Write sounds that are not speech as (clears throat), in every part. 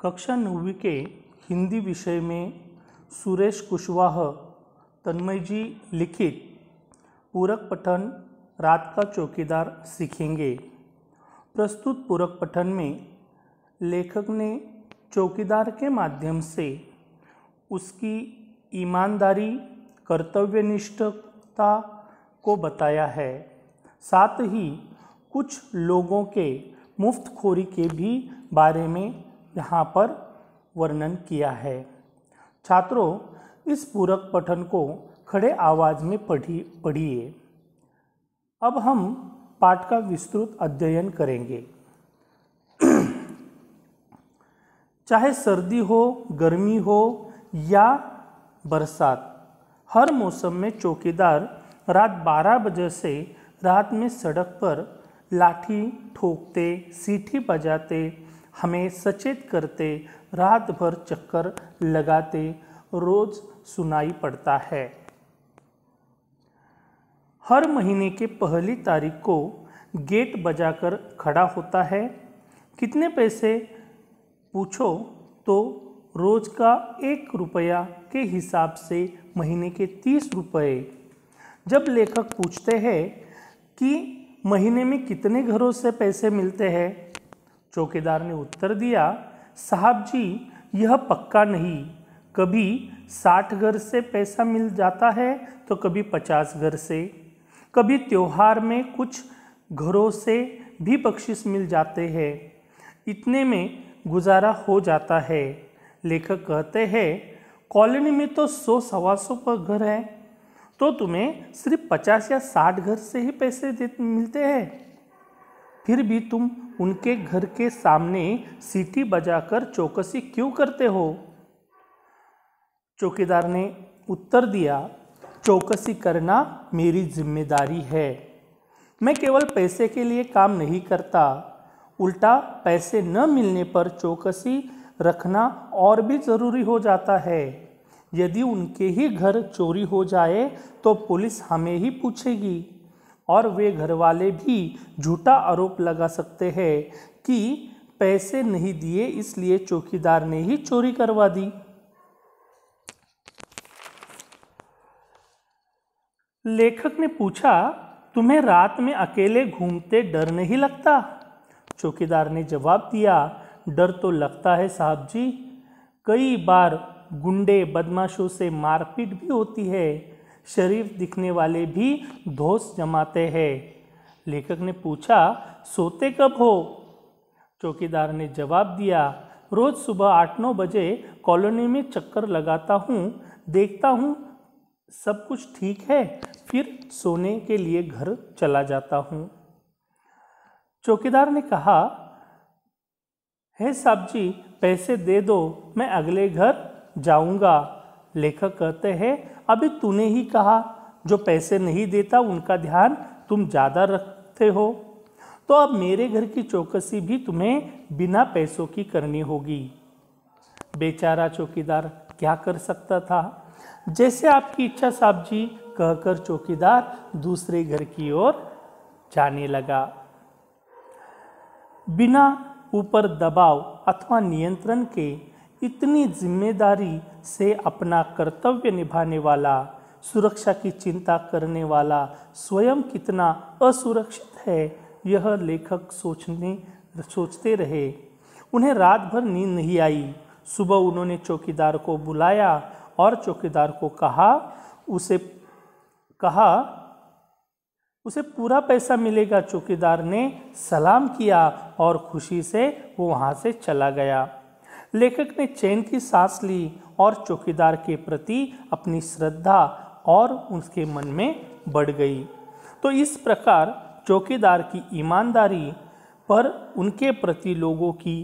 कक्षा नौवीं के हिंदी विषय में सुरेश कुशवाह तन्मय जी लिखित पूरक पठन रात का चौकीदार सीखेंगे प्रस्तुत पूरक पठन में लेखक ने चौकीदार के माध्यम से उसकी ईमानदारी कर्तव्यनिष्ठता को बताया है साथ ही कुछ लोगों के मुफ्तखोरी के भी बारे में यहाँ पर वर्णन किया है छात्रों इस पूरक पठन को खड़े आवाज में पढ़ी पढ़िए अब हम पाठ का विस्तृत अध्ययन करेंगे (clears throat) चाहे सर्दी हो गर्मी हो या बरसात हर मौसम में चौकीदार रात 12 बजे से रात में सड़क पर लाठी ठोकते सीटी बजाते हमें सचेत करते रात भर चक्कर लगाते रोज सुनाई पड़ता है हर महीने के पहली तारीख को गेट बजाकर खड़ा होता है कितने पैसे पूछो तो रोज का एक रुपया के हिसाब से महीने के तीस रुपये जब लेखक पूछते हैं कि महीने में कितने घरों से पैसे मिलते हैं चौकीदार ने उत्तर दिया साहब जी यह पक्का नहीं कभी साठ घर से पैसा मिल जाता है तो कभी पचास घर से कभी त्यौहार में कुछ घरों से भी बख्शिश मिल जाते हैं इतने में गुजारा हो जाता है लेखक कहते हैं कॉलोनी में तो सौ सवा सौ पर घर हैं तो तुम्हें सिर्फ पचास या साठ घर से ही पैसे मिलते हैं फिर भी तुम उनके घर के सामने सीटी बजाकर चौकसी क्यों करते हो चौकीदार ने उत्तर दिया चौकसी करना मेरी जिम्मेदारी है मैं केवल पैसे के लिए काम नहीं करता उल्टा पैसे न मिलने पर चौकसी रखना और भी ज़रूरी हो जाता है यदि उनके ही घर चोरी हो जाए तो पुलिस हमें ही पूछेगी और वे घर वाले भी झूठा आरोप लगा सकते हैं कि पैसे नहीं दिए इसलिए चौकीदार ने ही चोरी करवा दी लेखक ने पूछा तुम्हें रात में अकेले घूमते डर नहीं लगता चौकीदार ने जवाब दिया डर तो लगता है साहब जी कई बार गुंडे बदमाशों से मारपीट भी होती है शरीफ दिखने वाले भी धोस जमाते हैं लेखक ने पूछा सोते कब हो चौकीदार ने जवाब दिया रोज सुबह आठ नौ बजे कॉलोनी में चक्कर लगाता हूँ देखता हूँ सब कुछ ठीक है फिर सोने के लिए घर चला जाता हूँ चौकीदार ने कहा हे साहब जी पैसे दे दो मैं अगले घर जाऊंगा लेखक कहते हैं अभी तूने ही कहा जो पैसे नहीं देता उनका ध्यान तुम ज़्यादा रखते हो तो अब मेरे घर की चौकसी भी तुम्हें बिना पैसों की करनी होगी बेचारा चौकीदार क्या कर सकता था जैसे आपकी इच्छा साहब जी कहकर चौकीदार दूसरे घर की ओर जाने लगा बिना ऊपर दबाव अथवा नियंत्रण के इतनी जिम्मेदारी से अपना कर्तव्य निभाने वाला सुरक्षा की चिंता करने वाला स्वयं कितना असुरक्षित है यह लेखक सोचने सोचते रहे उन्हें रात भर नींद नहीं आई सुबह उन्होंने चौकीदार को बुलाया और चौकीदार को कहा उसे कहा उसे पूरा पैसा मिलेगा चौकीदार ने सलाम किया और खुशी से वो वहाँ से चला गया लेखक ने चैन की सांस ली और चौकीदार के प्रति अपनी श्रद्धा और उसके मन में बढ़ गई तो इस प्रकार चौकीदार की ईमानदारी पर उनके प्रति लोगों की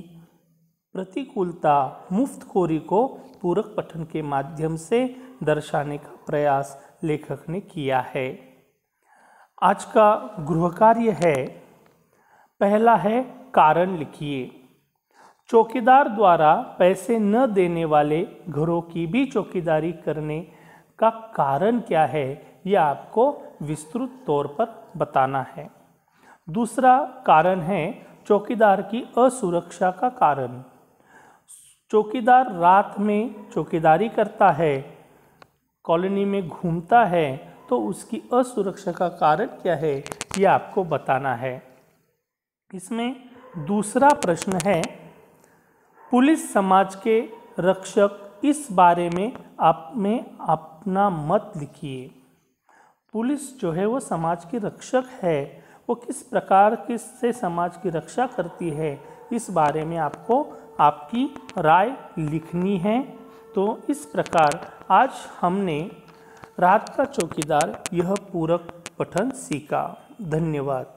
प्रतिकूलता मुफ्तखोरी को पूरक पठन के माध्यम से दर्शाने का प्रयास लेखक ने किया है आज का गृह कार्य है पहला है कारण लिखिए चौकीदार द्वारा पैसे न देने वाले घरों की भी चौकीदारी करने का कारण क्या है यह आपको विस्तृत तौर पर बताना है दूसरा कारण है चौकीदार की असुरक्षा का कारण चौकीदार रात में चौकीदारी करता है कॉलोनी में घूमता है तो उसकी असुरक्षा का कारण क्या है यह आपको बताना है इसमें दूसरा प्रश्न है पुलिस समाज के रक्षक इस बारे में आप में अपना मत लिखिए पुलिस जो है वो समाज की रक्षक है वो किस प्रकार किस से समाज की रक्षा करती है इस बारे में आपको आपकी राय लिखनी है तो इस प्रकार आज हमने रात का चौकीदार यह पूरक पठन सीखा धन्यवाद